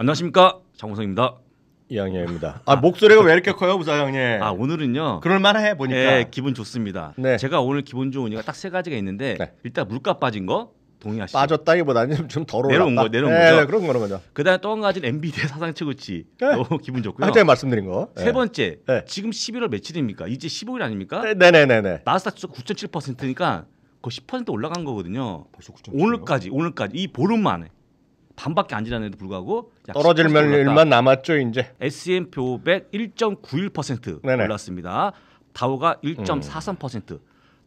안녕하십니까 장우성입니다. 이양양입니다. 아, 목소리가 왜 이렇게 커요, 부사장님? 아 오늘은요. 그럴만해 보니까. 예, 기분 좋습니다. 네. 제가 오늘 기분 좋은 이유가 딱 세 가지가 있는데 네. 일단 물가 빠진 거 동의하시죠? 빠졌다기보다는 좀 덜어 내려온 거 내려온 네, 거죠. 네, 그런 거는 거죠. 그다음 에또 한 가지는 엔비디아 사상 최고치 네. 너무 기분 좋고요. 한때 아, 말씀드린 거. 세 네. 번째 네. 지금 11월 며칠입니까? 이제 15일 아닙니까? 네네네네. 네, 나스닥 지수 9.7%니까 거의 10% 올라간 거거든요. 벌써 9.7%. 오늘까지 오늘까지 이 보름 만에. 반밖에 안 지났는데도 불구하고 떨어질 면일만 남았죠 이제. S&P 500 1.91% 네네. 올랐습니다. 다우가 1.43%, 음.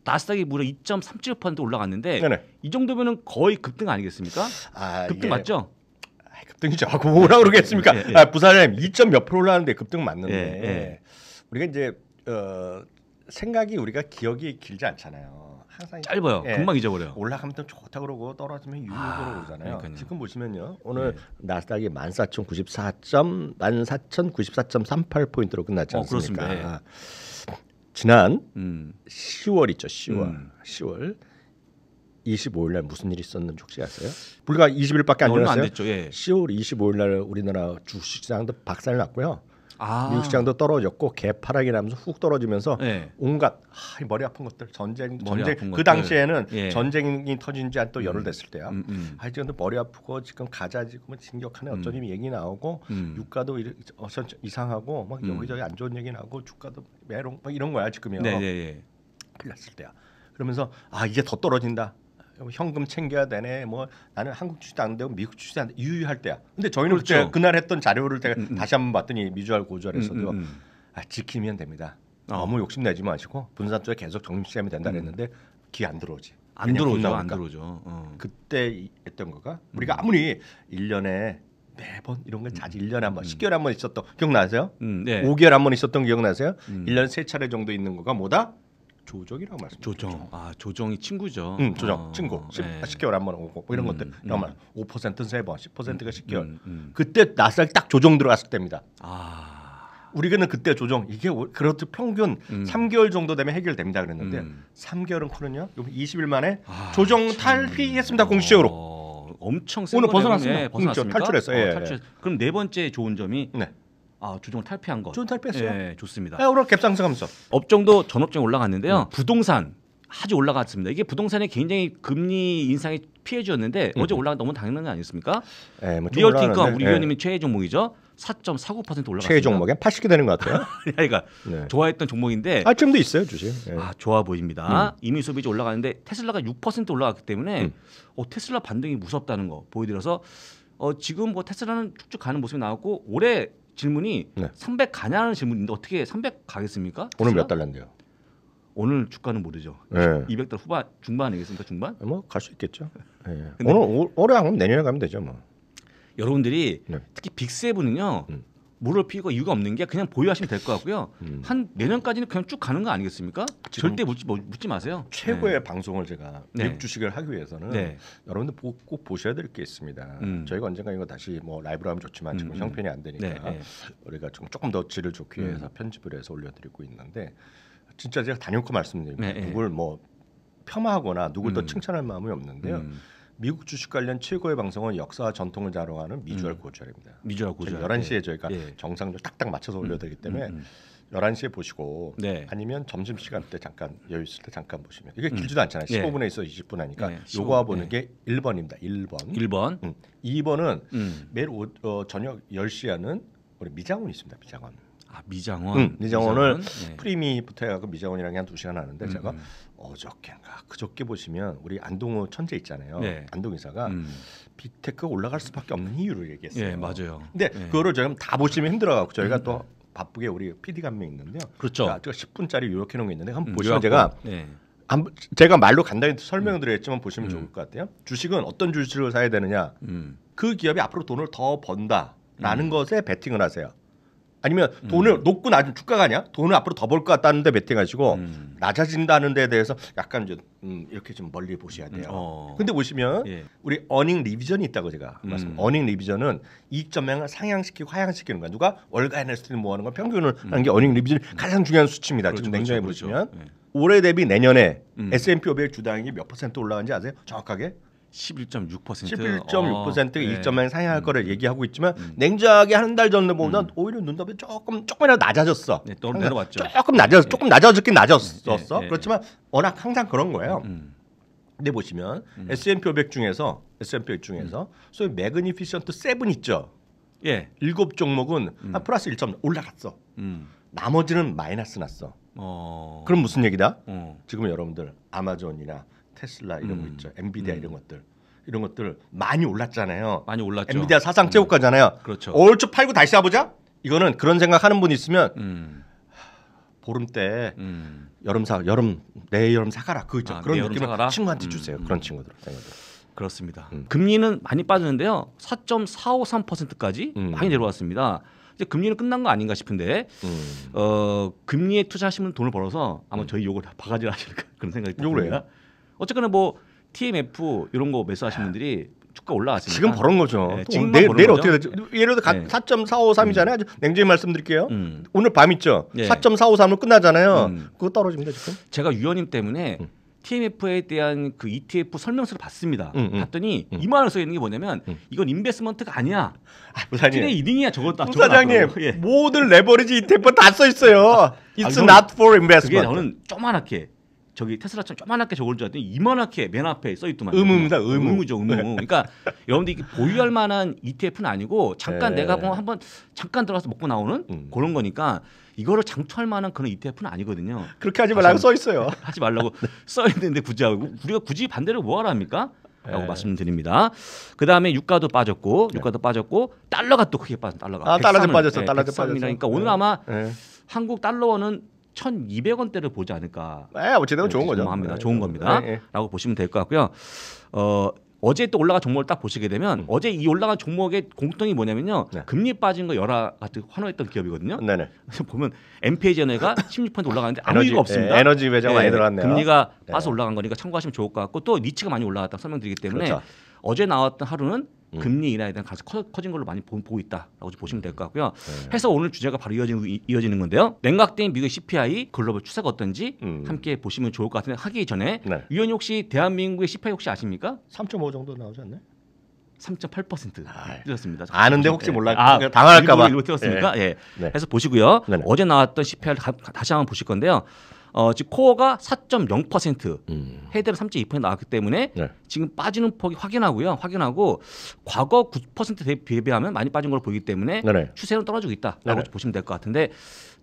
나스닥이 무려 2.37% 올라갔는데 네네. 이 정도면은 거의 급등 아니겠습니까? 아, 급등 예. 맞죠? 아, 급등이죠. 아, 그 뭐라 그러겠습니까? 예, 예. 아, 부산님 2.몇 프로 올라왔는데 급등 맞는데 예, 예. 우리가 이제 어, 생각이 우리가 기억이 길지 않잖아요. 항상 짧아요. 예, 금방 잊어버려요. 올라가면 또 좋다 그러고 떨어지면 유유 아, 그러잖아요. 그러니까요. 지금 보시면요. 오늘 네. 나스닥이 14,094점 14,094.38포인트로 끝났지 어, 않습니까? 어, 네. 아, 지난 음. 10월 있죠. 10월. 음. 10월 25일 날 무슨 일이 있었는지 혹시 아세요? 불과 20일밖에 안 지났어요. 안 됐죠, 예. 10월 25일 날 우리나라 주식시장도 박살 났고요. 아. 미국 시장도 떨어졌고 개파락이 나면서 훅 떨어지면서 네. 온갖 하, 머리 아픈 것들 전쟁 전쟁 그 것들. 당시에는 예. 전쟁이 터진 지한 또 열흘 음. 됐을 때야. 음, 음. 하여튼 아, 머리 아프고 지금 가자 지금 뭐 진격하네 음. 어쩌니 얘기 나오고 음. 유가도 어, 선- 이상하고 막 음. 여기저기 안 좋은 얘기 나오고 주가도 매롱 막 이런 거야 지금이요. 네, 네, 네. 큰 났을 때야. 그러면서 아 이제 더 떨어진다. 뭐 현금 챙겨야 되네. 뭐 나는 한국 주식도 안 되고 미국 주식도 안 돼. 유유할 때야. 근데 저희는 그렇죠. 그날 했던 자료를 제가 음, 음. 다시 한번 봤더니 미주알 고주알에서도 음, 음, 음, 아, 지키면 됩니다. 어. 너무 욕심 내지 마시고 분산 투자 계속 정립시키면 된다 음. 그랬는데 기안 들어오지. 안 들어오죠. 안 들어오죠. 어. 그때 했던 거가 우리가 아무리 1년에 매번 이런 건 자주 음. 1년에 한 번, 음. 10개월에 한번 있었던 기억나세요? 음, 네. 5개월에 한번 있었던 기억나세요? 음. 1년에 3차례 정도 있는 거가 뭐다? 조정이라고 말씀. 조정. 아 조정이 친구죠. 응, 음, 조정 어, 친구. 10, 예. 네. 10개월 한 번 오고 뭐 이런 음, 것들. 이러면 음. 5%는 세 번, 10%가 10개월. 음, 그때 낯살 딱 조정 들어갔을 때입니다. 아. 우리는 그때 조정 이게 그렇듯 평균 음. 3개월 정도 되면 해결됩니다 그랬는데 음. 3개월은커는요 20일 만에 아, 조정 참. 탈피했습니다 공식적으로. 어, 엄청 오늘 벗어났습니다. 예, 벗어났습니까? 탈출했어요. 어, 예, 탈출. 예. 그럼 네 번째 좋은 점이 네. 아, 주종을 탈피한 것. 주종 탈피했어요. 예, 예 좋습니다. 에어로 아, 갭상승하면서 업종도 전업종 이 올라갔는데요. 음. 부동산 아주 올라갔습니다. 이게 부동산에 굉장히 금리 인상이 피해 주었는데 음. 어제 올라간 너무 당연한 거 아니었습니까? 예, 뭐 리얼티 인컴 우리 예. 위원님이 최애 종목이죠. 4.49%올라갔습니 최애 종목에 80개 되는 것 같아요. 그러니까 네. 좋아했던 종목인데 아, 지도 있어요, 주식. 예. 아, 좋아 보입니다. 음. 이미 소비지 올라가는데 테슬라가 6% 올라갔기 때문에 음. 어, 테슬라 반등이 무섭다는 거 보여드려서 어, 지금 뭐 테슬라는 쭉쭉 가는 모습이 나왔고 올해 질문이 네. 300 가냐는 질문인데 어떻게 300 가겠습니까? 오늘 몇달러인요 오늘 주가는 모르죠. 네. 2 0 0달 후반 중반 이겠습니까 중반? 뭐 갈 수 있겠죠. 네. 오늘 올, 해안 가면 내년에 가면 되죠 뭐. 여러분들이 네. 특히 빅세븐은요 음. 물을 피우고 이유가 없는 게 그냥 보유하시면 될 것 같고요. 음. 한 내년까지는 그냥 쭉 가는 거 아니겠습니까? 절대 묻지, 뭐, 묻지 마세요. 최고의 네. 방송을 제가 네. 미 주식을 하기 위해서는 네. 여러분들 보, 꼭 보셔야 될 게 있습니다. 음. 저희가 언젠가 이거 다시 뭐 라이브로 하면 좋지만 지금 음. 형편이 안 되니까 네, 네. 우리가 좀 조금 더 질을 좋게 음. 해서 편집을 해서 올려드리고 있는데 진짜 제가 단연코 말씀드립니다. 네, 네. 누굴 뭐 폄하하거나 누굴 더 음. 칭찬할 마음이 없는데요. 음. 미국 주식 관련 최고의 방송은 역사와 전통을 자랑하는 미주얼 음. 고주얼입니다. 미주얼 고주얼. 11시에 저희가 예. 정상적으로 딱딱 맞춰서 올려드 되기 음, 때문에 음, 음, 11시에 보시고 네. 아니면 점심 시간 때 잠깐 여유 있을 때 잠깐 보시면 이게 음. 길지도 않잖아요. 15분에서 예. 20분 하니까 예. 요거 보는 예. 게 1번입니다. 1번. 1번. 음. 2번은 음. 매일 오, 어, 저녁 10시 에는 우리 미장원 있습니다. 미장원. 아, 미장원. 응, 음, 미장원을 미장원? 네. 프리미부터 해갖고 미장원이랑 한두 시간 하는데 음. 제가 음. 어저께인가 그저께 보시면 우리 안동호 천재 있잖아요. 네. 안동 이사가 음. 비테크 올라갈 수밖에 없는 이유를 얘기했어요. 네, 맞아요. 근데 네. 그거를 지금 다 보시면 힘들어갖고 저희가 음. 또 바쁘게 우리 PD 감명 있는데요. 그렇죠. 제가 10분짜리 요약해 놓은 게 있는데 한번 음, 보시면 제가 네. 안, 제가 말로 간단히 설명을 드렸지만 보시면 좋을 것 같아요. 주식은 어떤 주식을 사야 되느냐. 그 기업이 앞으로 돈을 더 번다라는 것에 베팅을 하세요. 아니면 음. 돈을 음. 높고 낮은 주가가 아니야 돈을 앞으로 더 벌 것 같다는데 베팅하시고 음. 낮아진다는 데에 대해서 약간 좀 음, 이렇게 좀 멀리 보셔야 돼요. 음, 어. 근데 보시면 예. 우리 어닝 리비전이 있다고 제가 말씀. 어닝 리비전은 이익 전망을 상향시키고 하향시키는 거야. 누가 월가의 널스트를 모아는 건 평균을 음. 하는 게 어닝 리비전 이 가장 중요한 수치입니다. 그렇죠, 지금 냉정해 그렇죠, 그렇죠, 보시면 그 올해 대비 내년에 S&P 500 주당이 몇 퍼센트 올라간지 아세요? 정확하게 11.6% 11.6%가 어, 네. 1점만 상향할 음. 거를 음. 얘기하고 있지만 음. 냉정하게 한 달 전에 보면 음. 오히려 눈답이 조금 조금이라도 낮아졌어. 네, 또 내려왔죠. 조금 낮아졌 네. 예. 조금 낮아졌긴 낮아졌어. 네. 예, 예, 그렇지만 워낙 항상 그런 거예요. 음, 음. 근데 보시면 S&P 500 중에서 S&P 중에서 소위 매그니피션트 세븐 있죠. 예. 일곱 종목은 음. 한 플러스 1점 올라갔어. 나머지는 마이너스 났어. 어... 그럼 무슨 얘기다? 어. 지금 여러분들 아마존이나 테슬라 이런 거 음. 있죠. 엔비디아 음. 이런 것들. 이런 것들 많이 올랐잖아요. 많이 올랐죠. 엔비디아 사상 최고가잖아요. 음. 그렇죠. 얼추 팔고 다시 사보자. 이거는 그런 생각하는 분 있으면 보름 때 음. 여름 사 여름 내 여름 사가라 그 있죠 아, 그런 느낌을 사가라? 친구한테 주세요 음. 그런 친구들 생각들 그렇습니다 음. 금리는 많이 빠졌는데요 4.453%까지 많이 내려왔습니다 이제 금리는 끝난 거 아닌가 싶은데 어 금리에 투자하시면 돈을 벌어서 아마 저희 욕을 바가지를 하실까 그런 생각이 듭니다. 욕을 해요? 어쨌거나 뭐 TMF 이런 거 매수하신 분들이 주가 올라가습니 지금 버는 거죠. 네, 지금 내일, 내일 거죠? 어떻게 되죠? 예를 들어 네. 4.453이잖아요. 음. 냉정히 말씀드릴게요. 음. 오늘 밤 있죠. 네. 4.453로 으 끝나잖아요. 음. 그거 떨어집니다 지금. 제가 유언님 때문에 음. TMF에 대한 그 ETF 설명서를 봤습니다. 음, 음, 봤더니 음. 이만을 써 있는 게 뭐냐면 음. 이건 인베스먼트가 아니야. 투데 아, 이닝이야 저것도. 부사장님 예. 모든 레버리지 ETF 다써 있어요. 아, 아, It's 아, not for investment. 그게 저는 조만하게 저기 테슬라처럼 조만하게 적을 줄 알았더니 이만하게 맨 앞에 써 있더만. 의무입니다. 의무. 의무죠, 의무. 네. 그러니까 여러분들 이게 보유할 만한 ETF는 아니고 잠깐 네. 내가 보면 뭐 한번 잠깐 들어가서 먹고 나오는 음. 그런 거니까 이거를 장투할 만한 그런 ETF는 아니거든요. 그렇게 하지 말라고 써 있어요. 하지 말라고 네. 써 있는데 굳이 하고 우리가 굳이 반대로 뭐 하랍니까? 라고 네. 말씀드립니다. 그 다음에 유가도 빠졌고 네. 유가도 빠졌고 달러가 또 크게 빠진 달러가. 아 달러도 빠졌어. 예, 달러도 빠졌어. 그러니까 오늘 아마 한국 달러는 1,200원대를 보지 않을까. 에, 네, 어쨌든 좋은 거죠. 합니다. 네, 좋은 네, 겁니다. 에, 라고 보시면 될 것 같고요. 어, 어제 또 올라간 종목을 딱 보시게 되면 음. 어제 이 올라간 종목의 공통이 뭐냐면요. 네. 금리 빠진 거 열화 같은 환호했던 기업이거든요. 네네. 보면 MPA 제네가 16% 올라가는데 아무 에너지, 이유가 없습니다. 예, 에너지 배정 예, 많이 들어왔네요. 금리가 네. 빠서 올라간 거니까 참고하시면 좋을 것 같고 또 니치가 많이 올라갔다 고 설명드리기 때문에 그렇죠. 어제 나왔던 하루는 음. 금리 인하에 대한 가치 커, 커진 걸로 많이 보, 고 있다라고 보시면 될 것 같고요. 네. 해서 오늘 주제가 바로 이어지는, 이어지는 건데요. 냉각된 미국 의 CPI 글로벌 추세가 어떤지 음. 함께 보시면 좋을 것 같은데 하기 전에 네. 위원님 혹시 대한민국의 CPI 혹시 아십니까? 3.5 정도 나오지 않나요? 3.8% 틀렸습니다. 아, 예. 아는데 혹시 예. 몰라 아, 당할까봐 일부 틀습니까 예. 네. 네. 해서 보시고요. 네네. 어제 나왔던 CPI 를 다시 한번 보실 건데요. 어, 지금 코어가 4.0% 음. 헤드는 3.2% 나왔기 때문에 네. 지금 빠지는 폭이 확인하고요. 확인하고 과거 9% 대비하면 많이 빠진 걸로 보이기 때문에 네네. 추세는 떨어지고 있다라고 네네. 네. 보시면 될 것 같은데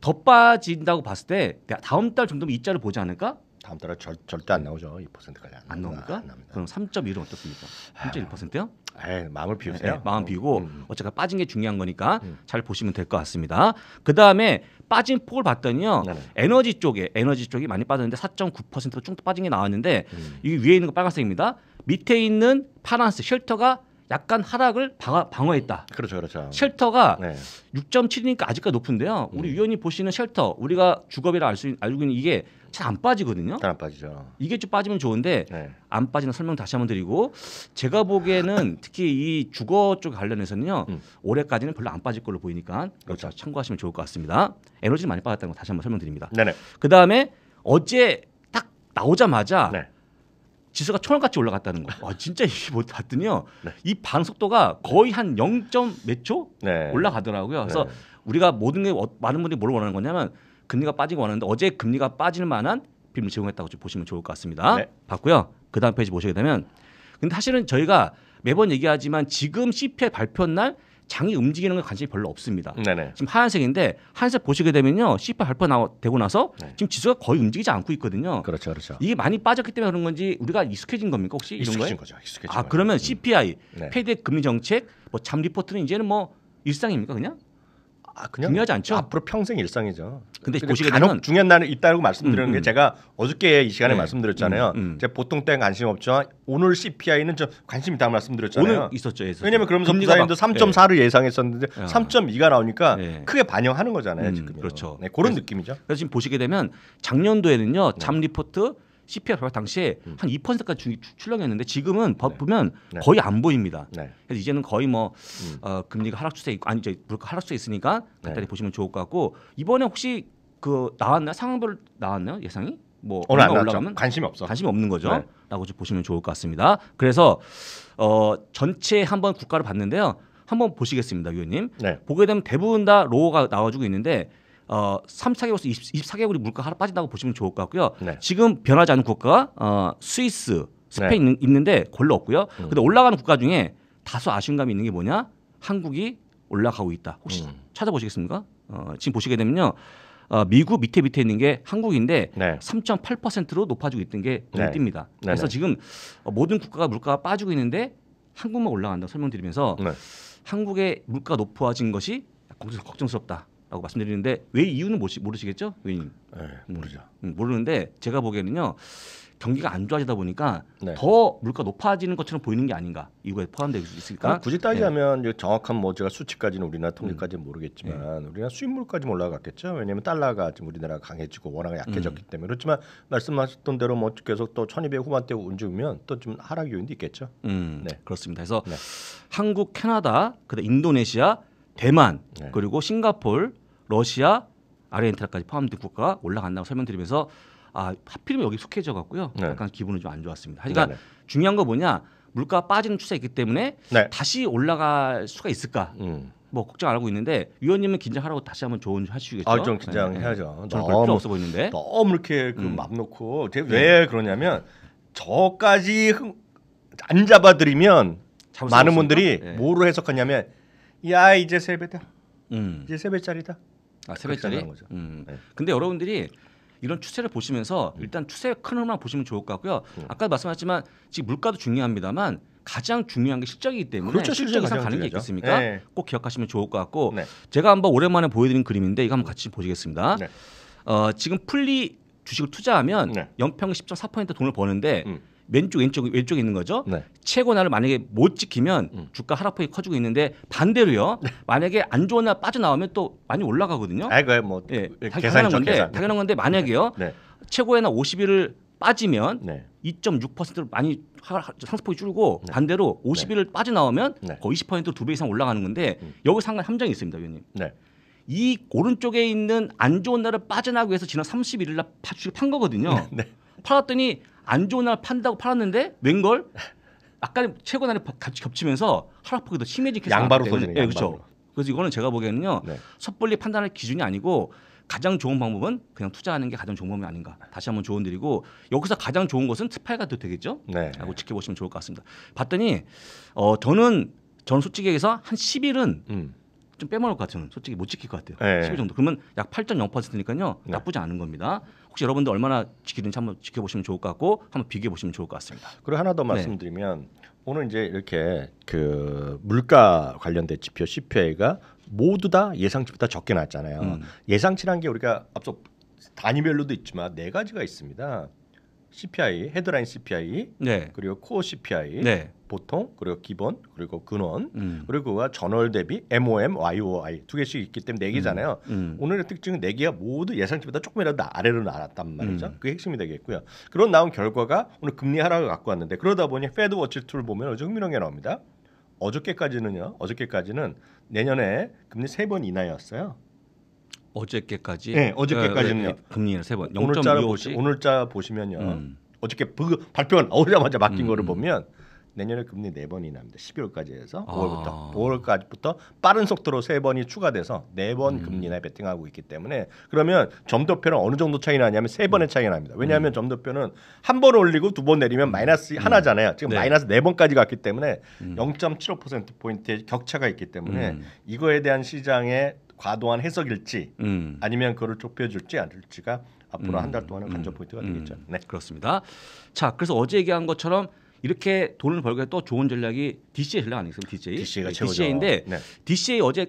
더 빠진다고 봤을 때 다음 달 정도면 이자를 보지 않을까? 다음 달에 절, 절대 안 나오죠. 2%까지 안, 안 나옵니까? 안 그럼 3.1은 어떻습니까? 3.1%요? 에이, 마음을 비우세요. 네, 마음 비우고 음. 음. 어쨌든 빠진 게 중요한 거니까 음. 잘 보시면 될 것 같습니다. 그 다음에 빠진 폭을 봤더니요 네네. 네. 에너지 쪽에 에너지 쪽이 많이 빠졌는데 4.9%로 쭉 빠진 게 나왔는데 음. 이 위에 있는 거 빨간색입니다. 밑에 있는 파란색 쉘터가 약간 하락을 방어, 했다 그렇죠, 그렇죠. 쉘터가 네. 6.7이니까 아직까지 높은데요. 우리 음. 위원님 보시는 쉘터 우리가 주거비라 알수 알고 있는 이게 잘안 빠지거든요. 잘 안 빠지죠. 이게 좀 빠지면 좋은데 네. 안 빠지는 설명 다시 한번 드리고 제가 보기에는 특히 이 주거 쪽 관련해서는요 음. 올해까지는 별로 안 빠질 걸로 보이니까 그렇죠. 참고하시면 좋을 것 같습니다. 에너지 많이 빠졌다는 거 다시 한번 설명드립니다. 네네. 그 다음에 어제 딱 나오자마자 네. 지수가 천원같이 올라갔다는 거. 와 진짜 이게 뭐 봤더니요. 네. 이 반속도가 거의 한 0. 몇 초? 네. 올라가더라고요. 그래서 네. 우리가 모든 게 어, 많은 분들이 뭘 원하는 거냐면 금리가 빠지고 왔는데 어제 금리가 빠질 만한 빔을 제공했다고 보시면 좋을 것 같습니다. 네. 봤고요. 그 다음 페이지 보시게 되면 근데 사실은 저희가 매번 얘기하지만 지금 CPI 발표 날 장이 움직이는 건 관심이 별로 없습니다. 네네. 지금 하얀색인데 하얀색 보시게 되면요. CPI 발표 나, 되고 나서 네. 지금 지수가 거의 움직이지 않고 있거든요. 그렇죠. 그렇죠. 이게 많이 빠졌기 때문에 그런 건지 우리가 익숙해진 겁니까 혹시 이런 익숙해진 거예요? 거죠. 익숙해진 아, 거예요. 그러면 CPI, 음. 네. 페이 금리 정책, 뭐 잠 리포트는 이제는 뭐 일상입니까 그냥? 아, 중요하지 않죠. 앞으로 평생 일상이죠. 근데, 보시게 되면 중요한 날은 있다고 말씀드리는 음, 음. 게 제가 어저께 이 시간에 네. 말씀드렸잖아요. 음, 음. 제가 보통 때 관심 없지만 오늘 CPI는 좀 관심 있다고 말씀드렸잖아요. 오늘 있었죠. 있었죠. 왜냐면 하 그러면서 부사님도 3.4를 예. 예상했었는데 3.2가 아. 나오니까 예. 크게 반영하는 거잖아요. 음, 지금 그렇죠. 네, 그런 그래서, 느낌이죠. 그래서 지금 보시게 되면 작년도에는요. 네. 잠 리포트 CPI 발표 당시에 음. 한 2%까지 출렁였는데 지금은 법 네. 보면 네. 거의 안 보입니다. 네. 그래서 이제는 거의 뭐 음. 어, 금리가 하락 추세 있고 아니 이제 물가 하락 추세 있으니까 간단히 네. 보시면 좋을 것 같고 이번에 혹시 그 나왔나 상황별 나왔나요 예상이? 뭐 오늘 올라가면 관심이 없어. 관심이 없는 거죠. 네. 라고 좀 보시면 좋을 것 같습니다. 그래서 어 전체 한번 국가를 봤는데요. 한번 보시겠습니다, 위원님. 네. 보게 되면 대부분 다 로우가 나와주고 있는데 어, 3차계국에서 20, 24개국이 물가 하나 빠진다고 보시면 좋을 것 같고요. 네. 지금 변하지 않은 국가가 어, 스위스, 스페인 네. 있는데 별로 없고요. 음. 근데 올라가는 국가 중에 다소 아쉬운 감이 있는 게 뭐냐? 한국이 올라가고 있다. 혹시 음. 찾아보시겠습니까? 어, 지금 보시게 되면요. 어, 미국 밑에 밑에 있는 게 한국인데 네. 3.8%로 높아지고 있던 게 눈에 네. 띕니다. 네 그래서 네. 지금 모든 국가가 물가가 빠지고 있는데 한국만 올라간다 설명드리면서 네. 한국의 물가 높아진 것이 걱정스럽다. 라고 말씀드리는데 왜 이유는 모시, 모르시겠죠? 의원님. 네, 음. 모르죠. 음, 모르는데 제가 보기에는요. 경기가 안 좋아지다 보니까 네. 더 물가 높아지는 것처럼 보이는 게 아닌가 이거에 포함될수 있으니까 굳이 따지자면 네. 정확한 뭐 제가 수치까지는 우리나라 통계까지는 음. 모르겠지만 네. 우리나라 수입물까지 올라갔겠죠 왜냐하면 달러가 지금 우리나라가 강해지고 워낙에 약해졌기 음. 때문에 그렇지만 말씀하셨던 대로 뭐 계속 또 천이백 후반대 움직이면 또 좀 하락 요인도 있겠죠 음, 네. 그렇습니다 그래서 네. 한국 캐나다 그다음 인도네시아 대만 네. 그리고 싱가폴 러시아, 아르헨티나까지 포함된 국가가 올라간다고 설명드리면서 아 하필이면 여기 속해져 갖고요. 네. 약간 기분은 좀 안 좋았습니다. 그러니까 네네. 중요한 거 뭐냐 물가 빠지는 추세이기 때문에 네. 다시 올라갈 수가 있을까? 음. 뭐 걱정 안 하고 있는데 위원님은 긴장하라고 다시 한번 조언 하시겠죠? 아, 좀 긴장해야죠. 네. 네. 저는 별 없어 보이는데 너무 이렇게 그맘 음. 놓고 제가 네. 왜 그러냐면 저까지 흥, 안 잡아드리면 많은 분들이 네. 뭐로 해석하냐면 야 이제 세배다. 음. 이제 세배짜리다. 아, 세 배짜리. 음. 네. 근데 여러분들이 이런 추세를 보시면서 음. 일단 추세 큰 흐름만 보시면 좋을 것 같고요. 음. 아까 말씀하셨지만 지금 물가도 중요합니다만 가장 중요한 게 실적이기 때문에 그렇죠, 실적 이상 가는 게 있겠습니까? 네. 꼭 기억하시면 좋을 것 같고 네. 제가 한번 오랜만에 보여드린 그림인데 이거 한번 같이 보시겠습니다. 네. 어, 지금 풀리 주식을 투자하면 연평 균10.4% 돈을 버는데 음. 왼쪽 왼쪽 왼쪽에 있는 거죠. 네. 최고 나를 만약에 못 지키면 음. 주가 하락폭이 커지고 있는데 반대로요. 네. 만약에 안 좋은 날 빠져나오면 또 많이 올라가거든요. 아이고 뭐 예, 당연한 건데 계산. 당연한 건데 만약에요. 네. 네. 최고의 날 50일을 빠지면 네. 2.6%로 많이 상승폭이 줄고 네. 반대로 50일을 빠져나오면 네. 거의 20%로 두배 이상 올라가는 건데 음. 여기 상관 함정이 있습니다, 위원님. 이 오른쪽에 있는 안 좋은 날을 빠져나기 위해서 지난 31일 날 주식 판 거거든요. 팔았더니 안 좋은 날 판다고 팔았는데 웬걸 아까 최고 날에 같이 겹치면서 하락폭이 더심해지게이 양바로 아, 터지는 예, 네, 그렇죠. 그래서 이거는 제가 보기에는요 네. 섣불리 판단할 기준이 아니고 가장 좋은 방법은 그냥 투자하는 게 가장 좋은 방법이 아닌가 다시 한번 조언드리고 여기서 가장 좋은 것은 스파이가 또 되겠죠? 네. 라고 지켜보시면 좋을 것 같습니다. 봤더니 어 저는 저는 솔직히 얘기해서 한 10일은 음. 좀 빼먹을 것 같으면 솔직히 못 지킬 것 같아요. 네. 10일 정도. 그러면 약 8.0%니까요. 나쁘지 않은 겁니다. 혹시 여러분들 얼마나 지키는지 한번 지켜보시면 좋을 것 같고 한번 비교해 보시면 좋을 것 같습니다. 그리고 하나 더 네. 말씀드리면 오늘 이제 이렇게 그 물가 관련된 지표 CPI가 모두 다 예상치보다 적게 나왔잖아요 음. 예상치란 게 우리가 앞서 단위별로도 있지만 네 가지가 있습니다. CPI, 헤드라인 CPI, 네. 그리고 코어 CPI, 네. 보통 그리고 기본 그리고 근원 음. 그리고 그와 전월 대비 MOM, YOI 두 개씩 있기 때문에 네 개잖아요. 음. 음. 오늘의 특징은 네 개가 모두 예상치보다 조금이라도 아래로 나왔단 말이죠. 음. 그게 핵심이 되겠고요. 그런 나온 결과가 오늘 금리 하락을 갖고 왔는데 그러다 보니 페드 워치 툴을 보면 어제 흥미로운 게 나옵니다. 어저께까지는요. 어저께까지는 내년에 금리 세 번 인하였어요. 어저께까지 네, 어저께까지는요. 네, 금리를 세 번. 오늘자 보시, 오늘자 보시면요. 음. 어저께 그 발표가 어오자마자 바뀐 음. 거를 보면 내년에 금리 네 번이 납니다. 12월까지 해서 아. 5월부터 5월까지부터 빠른 속도로 세 번이 추가돼서 네번 음. 금리 나 베팅하고 있기 때문에 그러면 점도표는 어느 정도 차이 나냐면 세 번의 음. 차이 가 납니다. 왜냐하면 음. 점도표는 한 번 올리고 두 번 내리면 마이너스 음. 하나잖아요. 지금 네. 마이너스 네 번까지 갔기 때문에 음. 0.75% 포인트의 격차가 있기 때문에 음. 이거에 대한 시장의 과도한 해석일지 음. 아니면 그걸 좁혀줄지 안줄지가 앞으로 음. 한달 동안은 관전 포인트가 음. 되겠죠. 네, 그렇습니다. 자, 그래서 어제 얘기한 것처럼 이렇게 돈을 벌게 또 좋은 전략이 DCA 전략 아니겠습니까? DCA. DCA가 네, 최고죠. DCA인데 네. DCA 어제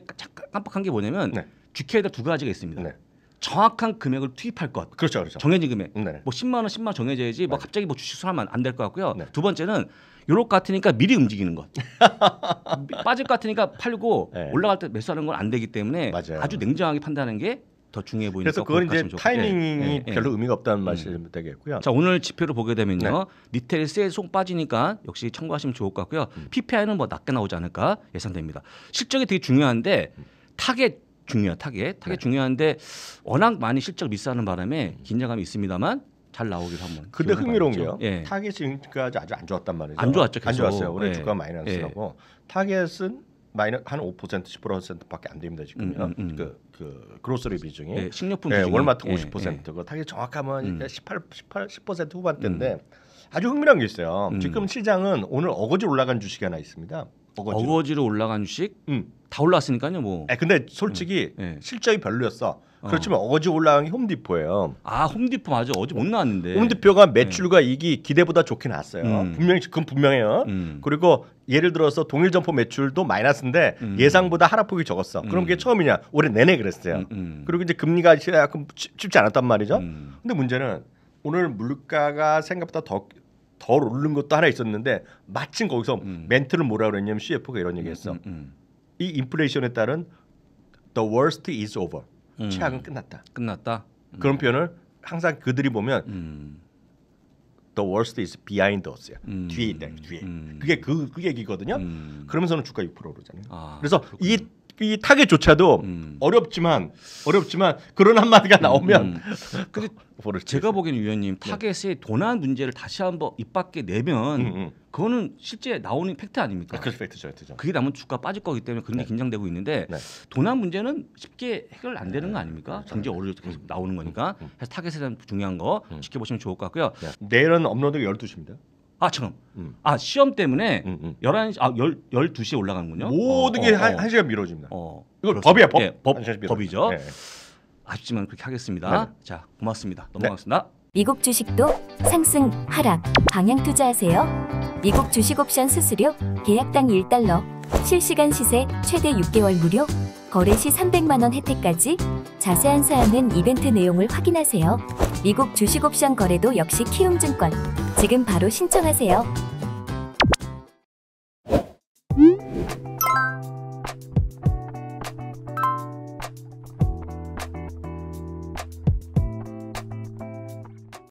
깜빡한 게 뭐냐면 네. 지켜야 될두 가지가 있습니다. 네. 정확한 금액을 투입할 것. 그렇죠, 그렇죠. 정해진 금액. 네. 뭐 10만 원, 10만 원 정해져야지 뭐 네. 갑자기 뭐 주식 수하면 안 될 것 같고요. 네. 두 번째는 요럴 것 같으니까 미리 움직이는 것. 빠질 것 같으니까 팔고 네. 올라갈 때 매수하는 건 안 되기 때문에 맞아요. 아주 냉정하게 판단하는 게 더 중요해 보이니까 그래서 그건 이제 타이밍이 네, 별로 의미가 없다는 음. 말씀이 음. 되겠고요. 자 오늘 지표를 보게 되면요, 니텔이 네. 세속 빠지니까 역시 참고하시면 좋을 것 같고요. 음. PPI는 뭐 낮게 나오지 않을까 예상됩니다. 실적이 되게 중요한데 타겟 중요하 타겟 타겟 네. 중요한데 워낙 많이 실적 미스하는 바람에 음. 긴장감이 있습니다만 잘나오기도 한번. 근데 흥미로운 게요. 예. 타겟이금까지 아주 안 좋았단 말이죠. 안 좋았죠. 계속. 안 좋았어요. 올해 예. 주가 마이너스라고. 예. 타겟은 마이너 한5% 10%밖에 안 됩니다 지금요. 음, 음, 음. 그, 그 그로서리 비중이 예, 식료품 예, 비중이. 월마트 50%고 예, 예. 타겟 정확하면 18, 18 10% 후반대인데 음. 아주 흥미로운 게 있어요. 지금 음. 시장은 오늘 어거지 올라간 주식 하나 있습니다. 어거지로, 어거지로 올라간 주식 음. 다 올라왔으니까요 뭐. 에, 아, 근데 솔직히 음. 네. 실적이 별로였어. 어. 그렇지만 어. 거지 올라간 게 홈디포예요. 아 홈디포 맞아 어제 못 나왔는데. 홈디포가 네. 매출과 네. 이익이 기대보다 좋게 나왔어요. 음. 분명히 그건 분명해요. 음. 그리고 예를 들어서 동일 점포 매출도 마이너스인데 음. 예상보다 하락폭이 적었어. 그럼 음. 그게 처음이냐? 올해 내내 그랬어요. 음, 음. 그리고 이제 금리가 약간 쉽지 않았단 말이죠. 근데 문제는 오늘 물가가 생각보다 더덜 오른 것도 하나 있었는데 마침 거기서 음. 멘트를 뭐라 그랬냐면 CF가 이런 얘기했어. 음, 음, 음, 이 인플레이션에 따른 the worst is over. 음. 최악은 끝났다. 끝났다. 그런 표현을 항상 그들이 보면 the worst is behind us야. 음. 뒤에 있다. 뒤에. 그게 그, 그 얘기거든요. 그러면서는 주가 6% 오르잖아요. 아, 그래서 그렇군요. 이이 타겟조차도 음. 어렵지만 어렵지만 그런 한마디가 음, 나오면 음. 근데 제가 보기에는 위원님 네. 타겟의 도난 문제를 다시 한번 입 밖에 내면 음, 음, 그거는 실제 나오는 팩트 아닙니까? 그 팩트죠, 팩트죠. 그게 남은 주가 빠질 거기 때문에 그런 게 네. 긴장되고 있는데 네. 도난 문제는 쉽게 해결 안 되는 거 네. 아닙니까? 네. 경제 어려서 계속 음. 나오는 거니까 그래서 타겟에 대한 중요한 거 지켜보시면 좋을 것 같고요. 네. 내일은 업로드 열두 시입니다 아, 잠깐. 음. 아, 시험 때문에 음, 음. 11시 음. 아, 10, 12시에 올라가는군요. 모든 어, 게 어, 한, 어. 한 시간 미뤄집니다. 어. 이거 법이야, 법. 예, 법 법이죠. 네. 아쉽지만 그렇게 하겠습니다. 네. 자, 고맙습니다. 네. 넘어가겠습니다. 네. 미국 주식도 상승, 하락, 방향 투자하세요. 미국 주식 옵션 수수료 계약당 1달러, 실시간 시세 최대 6개월 무료, 거래 시 300만 원 혜택까지 자세한 사항은 이벤트 내용을 확인하세요. 미국 주식 옵션 거래도 역시 키움증권 지금 바로 신청하세요.